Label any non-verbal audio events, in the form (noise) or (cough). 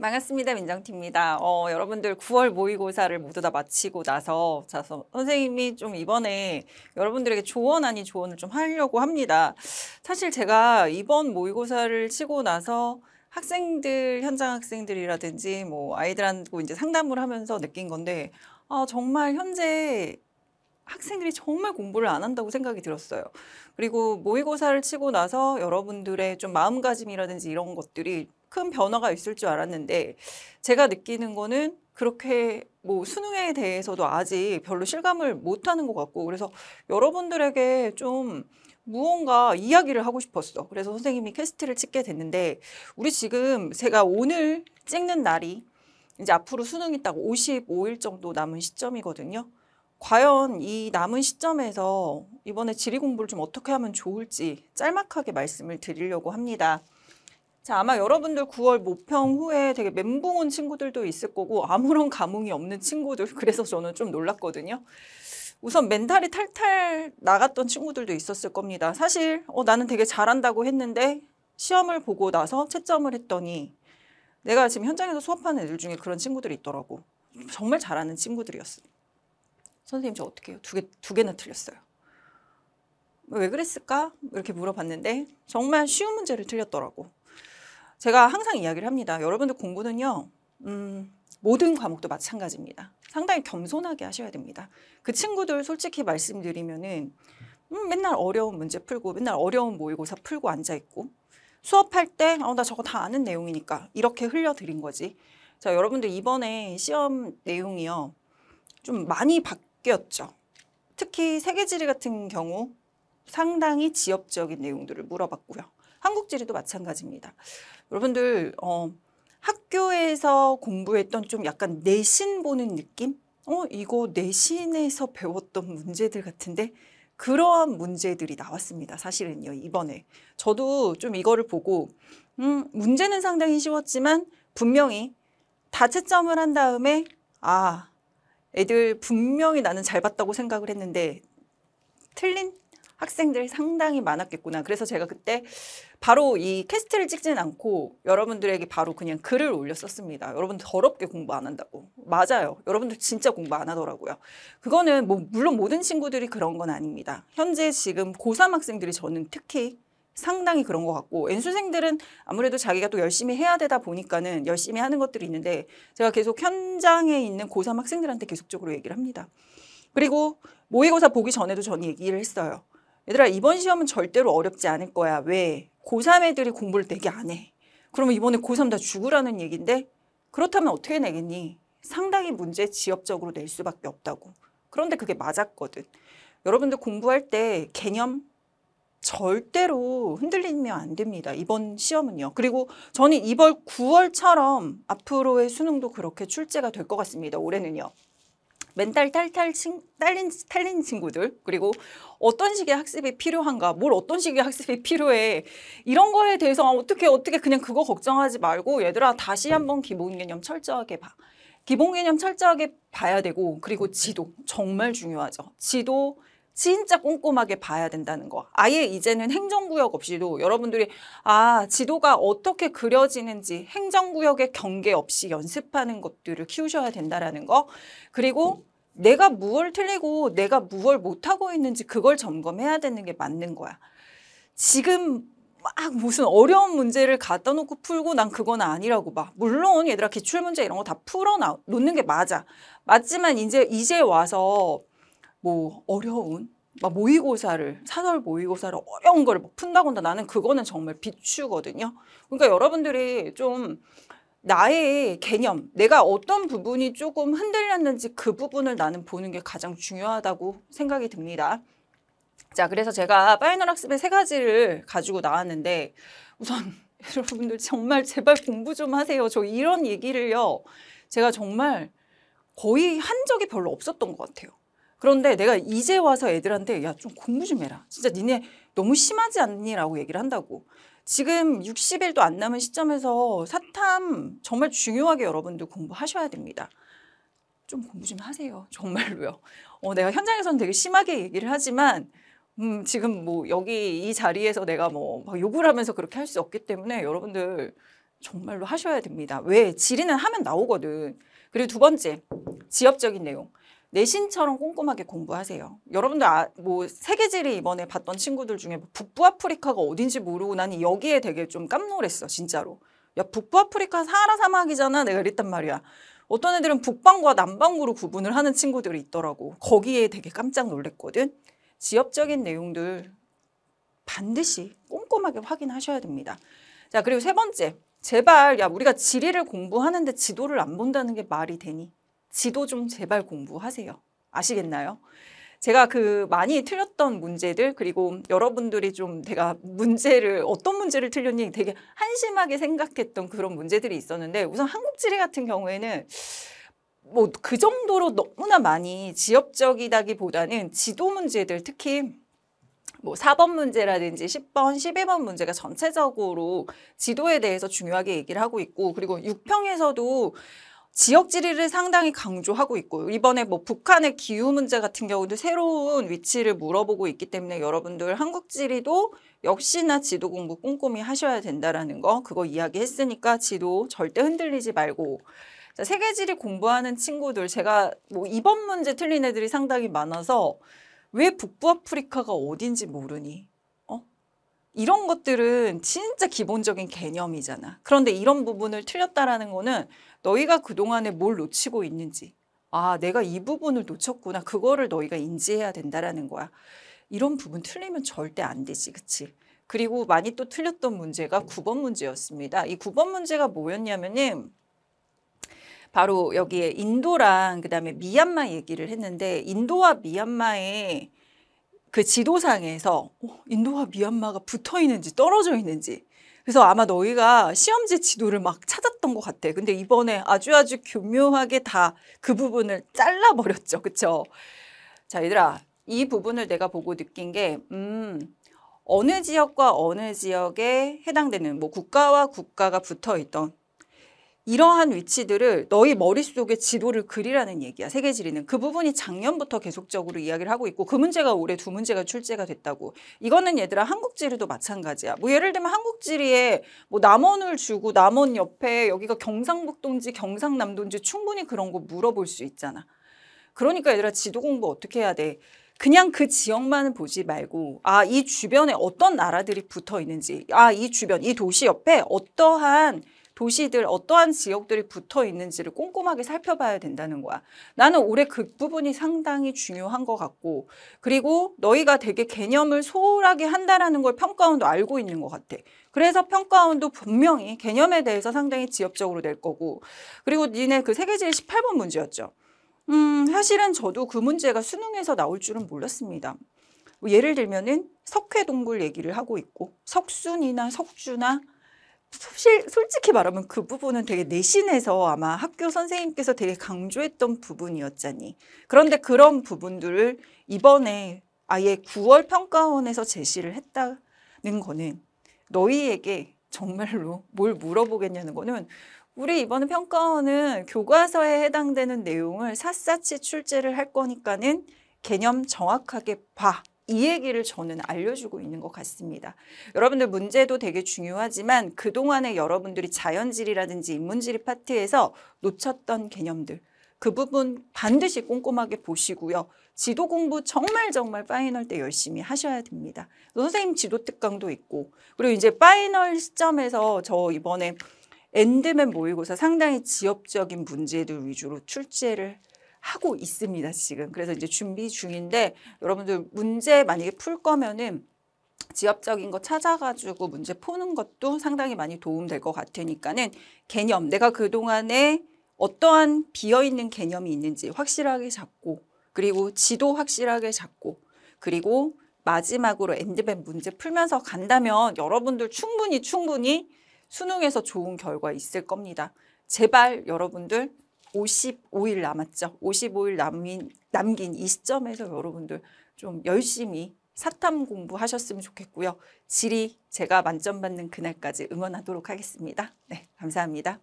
반갑습니다. 민정팀입니다. 어, 여러분들 9월 모의고사를 모두 다 마치고 나서 자, 선생님이 좀 이번에 여러분들에게 조언 아닌 조언을 좀 하려고 합니다. 사실 제가 이번 모의고사를 치고 나서 학생들, 현장 학생들이라든지 뭐 아이들하고 이제 상담을 하면서 느낀 건데 아, 정말 현재 학생들이 정말 공부를 안 한다고 생각이 들었어요. 그리고 모의고사를 치고 나서 여러분들의 좀 마음가짐이라든지 이런 것들이 큰 변화가 있을 줄 알았는데 제가 느끼는 거는 그렇게 뭐 수능에 대해서도 아직 별로 실감을 못하는 것 같고 그래서 여러분들에게 좀 무언가 이야기를 하고 싶었어. 그래서 선생님이 캐스트를 찍게 됐는데 우리 지금 제가 오늘 찍는 날이 이제 앞으로 수능이 딱 55일 정도 남은 시점이거든요. 과연 이 남은 시점에서 이번에 지리 공부를 좀 어떻게 하면 좋을지 짤막하게 말씀을 드리려고 합니다. 자, 아마 여러분들 9월 모평 후에 되게 멘붕 온 친구들도 있을 거고 아무런 감흥이 없는 친구들 그래서 저는 좀 놀랐거든요. 우선 멘탈이 탈탈 나갔던 친구들도 있었을 겁니다. 사실 어, 나는 되게 잘한다고 했는데 시험을 보고 나서 채점을 했더니 내가 지금 현장에서 수업하는 애들 중에 그런 친구들이 있더라고. 정말 잘하는 친구들이었어요. 선생님 저 어떻게 해요? 두 개, 두 개나 틀렸어요. 왜 그랬을까? 이렇게 물어봤는데 정말 쉬운 문제를 틀렸더라고. 제가 항상 이야기를 합니다. 여러분들 공부는요. 음, 모든 과목도 마찬가지입니다. 상당히 겸손하게 하셔야 됩니다. 그 친구들 솔직히 말씀드리면은 음, 맨날 어려운 문제 풀고 맨날 어려운 모의고사 풀고 앉아있고 수업할 때 어, 나 저거 다 아는 내용이니까 이렇게 흘려드린 거지. 자 여러분들 이번에 시험 내용이요. 좀 많이 바뀌었죠. 특히 세계지리 같은 경우 상당히 지엽적인 내용들을 물어봤고요. 한국지리도 마찬가지입니다. 여러분들 어, 학교에서 공부했던 좀 약간 내신 보는 느낌? 어, 이거 내신에서 배웠던 문제들 같은데 그러한 문제들이 나왔습니다. 사실은요, 이번에. 저도 좀 이거를 보고, 음, 문제는 상당히 쉬웠지만, 분명히 다 채점을 한 다음에, 아, 애들 분명히 나는 잘 봤다고 생각을 했는데, 틀린 학생들이 상당히 많았겠구나. 그래서 제가 그때 바로 이 캐스트를 찍진 않고 여러분들에게 바로 그냥 글을 올렸었습니다. 여러분 더럽게 공부 안 한다고. 맞아요. 여러분들 진짜 공부 안 하더라고요. 그거는 뭐 물론 모든 친구들이 그런 건 아닙니다. 현재 지금 고3 학생들이 저는 특히 상당히 그런 것 같고 n 수생들은 아무래도 자기가 또 열심히 해야 되다 보니까는 열심히 하는 것들이 있는데 제가 계속 현장에 있는 고3 학생들한테 계속적으로 얘기를 합니다. 그리고 모의고사 보기 전에도 저는 얘기를 했어요. 얘들아 이번 시험은 절대로 어렵지 않을 거야. 왜? 고3 애들이 공부를 되게 안 해. 그러면 이번에 고3 다 죽으라는 얘긴데 그렇다면 어떻게 내겠니? 상당히 문제 지엽적으로 낼 수밖에 없다고. 그런데 그게 맞았거든. 여러분들 공부할 때 개념 절대로 흔들리면 안 됩니다. 이번 시험은요. 그리고 저는 이번 9월처럼 앞으로의 수능도 그렇게 출제가 될 것 같습니다. 올해는요. 멘탈 탈탈 친, 딸린, 탈린 친구들 그리고 어떤 식의 학습이 필요한가 뭘 어떤 식의 학습이 필요해 이런 거에 대해서 어떻게 어떻게 그냥 그거 걱정하지 말고 얘들아 다시 한번 기본 개념 철저하게 봐. 기본 개념 철저하게 봐야 되고 그리고 지도 정말 중요하죠. 지도 진짜 꼼꼼하게 봐야 된다는 거. 아예 이제는 행정구역 없이도 여러분들이 아 지도가 어떻게 그려지는지 행정구역의 경계 없이 연습하는 것들을 키우셔야 된다라는 거. 그리고 내가 무얼 틀리고 내가 무얼 못하고 있는지 그걸 점검해야 되는 게 맞는 거야. 지금 막 무슨 어려운 문제를 갖다 놓고 풀고 난 그건 아니라고 막 물론 얘들아 기출 문제 이런 거 다 풀어 놓는 게 맞아 맞지만 이제 이제 와서 뭐 어려운 막 모의고사를 사설 모의고사를 어려운 걸를막 푼다고 한다 나는 그거는 정말 비추거든요 그러니까 여러분들이 좀 나의 개념, 내가 어떤 부분이 조금 흔들렸는지 그 부분을 나는 보는 게 가장 중요하다고 생각이 듭니다. 자, 그래서 제가 파이널 학습의 세 가지를 가지고 나왔는데 우선 (laughs) 여러분들 정말 제발 공부 좀 하세요. 저 이런 얘기를요. 제가 정말 거의 한 적이 별로 없었던 것 같아요. 그런데 내가 이제 와서 애들한테 야, 좀 공부 좀 해라. 진짜 니네 너무 심하지 않니? 라고 얘기를 한다고. 지금 60일도 안 남은 시점에서 사탐 정말 중요하게 여러분들 공부하셔야 됩니다. 좀 공부 좀 하세요. (laughs) 정말로요. 어, 내가 현장에서는 되게 심하게 얘기를 하지만 음, 지금 뭐 여기 이 자리에서 내가 뭐 욕을 하면서 그렇게 할 수 없기 때문에 여러분들 정말로 하셔야 됩니다. 왜? 질의는 하면 나오거든. 그리고 두 번째, 지엽적인 내용. 내신처럼 꼼꼼하게 공부하세요. 여러분들 아, 뭐 세계지리 이번에 봤던 친구들 중에 뭐 북부 아프리카가 어딘지 모르고 나니 여기에 되게 좀 깜놀했어 진짜로. 야 북부 아프리카 사하라 사막이잖아 내가 그랬단 말이야. 어떤 애들은 북방과 남방으로 구분을 하는 친구들이 있더라고. 거기에 되게 깜짝 놀랐거든. 지역적인 내용들 반드시 꼼꼼하게 확인하셔야 됩니다. 자 그리고 세 번째 제발 야 우리가 지리를 공부하는데 지도를 안 본다는 게 말이 되니 지도 좀 제발 공부하세요. 아시겠나요? 제가 그 많이 틀렸던 문제들 그리고 여러분들이 좀제가 문제를 어떤 문제를 틀렸니 되게 한심하게 생각했던 그런 문제들이 있었는데 우선 한국 지리 같은 경우에는 뭐 그 정도로 너무나 많이 지역적이다기보다는 지도 문제들 특히 뭐 4번 문제라든지 10번, 11번 문제가 전체적으로 지도에 대해서 중요하게 얘기를 하고 있고 그리고 6평에서도 지역 지리를 상당히 강조하고 있고 이번에 뭐 북한의 기후 문제 같은 경우도 새로운 위치를 물어보고 있기 때문에 여러분들 한국 지리도 역시나 지도 공부 꼼꼼히 하셔야 된다라는 거 그거 이야기했으니까 지도 절대 흔들리지 말고 자, 세계 지리 공부하는 친구들 제가 뭐 이번 문제 틀린 애들이 상당히 많아서 왜 북부 아프리카가 어딘지 모르니 이런 것들은 진짜 기본적인 개념이잖아. 그런데 이런 부분을 틀렸다라는 거는 너희가 그동안에 뭘 놓치고 있는지 아 내가 이 부분을 놓쳤구나 그거를 너희가 인지해야 된다라는 거야. 이런 부분 틀리면 절대 안 되지 그치? 그리고 많이 또 틀렸던 문제가 9번 문제였습니다. 이 9번 문제가 뭐였냐면은 바로 여기에 인도랑 그다음에 미얀마 얘기를 했는데 인도와 미얀마의 그 지도상에서 어, 인도와 미얀마가 붙어 있는지 떨어져 있는지 그래서 아마 너희가 시험지 지도를 막 찾았던 것 같아. 근데 이번에 아주 아주 교묘하게 다 그 부분을 잘라버렸죠. 그쵸? 자, 얘들아. 이 부분을 내가 보고 느낀 게, 음, 어느 지역과 어느 지역에 해당되는, 뭐 국가와 국가가 붙어 있던 이러한 위치들을 너희 머릿속에 지도를 그리라는 얘기야. 세계 지리는 그 부분이 작년부터 계속적으로 이야기를 하고 있고 그 문제가 올해 두 문제가 출제가 됐다고. 이거는 얘들아 한국 지리도 마찬가지야. 뭐 예를 들면 한국 지리에 뭐 남원을 주고 남원 옆에 여기가 경상북도인지 경상남도인지 충분히 그런 거 물어볼 수 있잖아. 그러니까 얘들아 지도 공부 어떻게 해야 돼? 그냥 그 지역만 보지 말고 아 이 주변에 어떤 나라들이 붙어 있는지 아 이 주변 이 도시 옆에 어떠한 도시들 어떠한 지역들이 붙어 있는지를 꼼꼼하게 살펴봐야 된다는 거야. 나는 올해 그 부분이 상당히 중요한 것 같고 그리고 너희가 되게 개념을 소홀하게 한다라는 걸 평가원도 알고 있는 것 같아. 그래서 평가원도 분명히 개념에 대해서 상당히 지엽적으로 낼 거고 그리고 니네 그 세계지리 18번 문제였죠. 음, 사실은 저도 그 문제가 수능에서 나올 줄은 몰랐습니다. 뭐 예를 들면은 석회동굴 얘기를 하고 있고 석순이나 석주나 사실 솔직히 말하면 그 부분은 되게 내신에서 아마 학교 선생님께서 되게 강조했던 부분이었잖니. 그런데 그런 부분들을 이번에 아예 9월 평가원에서 제시를 했다는 거는 너희에게 정말로 뭘 물어보겠냐는 거는 우리 이번 평가원은 교과서에 해당되는 내용을 샅샅이 출제를 할 거니까는 개념 정확하게 봐. 이 얘기를 저는 알려주고 있는 것 같습니다. 여러분들 문제도 되게 중요하지만 그동안에 여러분들이 자연질이라든지 인문지리 파트에서 놓쳤던 개념들 그 부분 반드시 꼼꼼하게 보시고요. 지도 공부 정말 정말 파이널 때 열심히 하셔야 됩니다. 선생님 지도 특강도 있고 그리고 이제 파이널 시점에서 저 이번에 엔드맨 모의고사 상당히 지역적인 문제들 위주로 출제를 하고 있습니다. 지금. 그래서 이제 준비 중인데 여러분들 문제 만약에 풀 거면은 지엽적인 거 찾아가지고 문제 푸는 것도 상당히 많이 도움될 것 같으니까는 개념, 내가 그동안에 어떠한 비어있는 개념이 있는지 확실하게 잡고 그리고 지도 확실하게 잡고 그리고 마지막으로 엔드밴 문제 풀면서 간다면 여러분들 충분히 충분히 수능에서 좋은 결과 있을 겁니다. 제발 여러분들 55일 남았죠. 55일 남긴, 남긴 이 시점에서 여러분들 좀 열심히 사탐 공부하셨으면 좋겠고요. 질이 제가 만점 받는 그날까지 응원하도록 하겠습니다. 네, 감사합니다.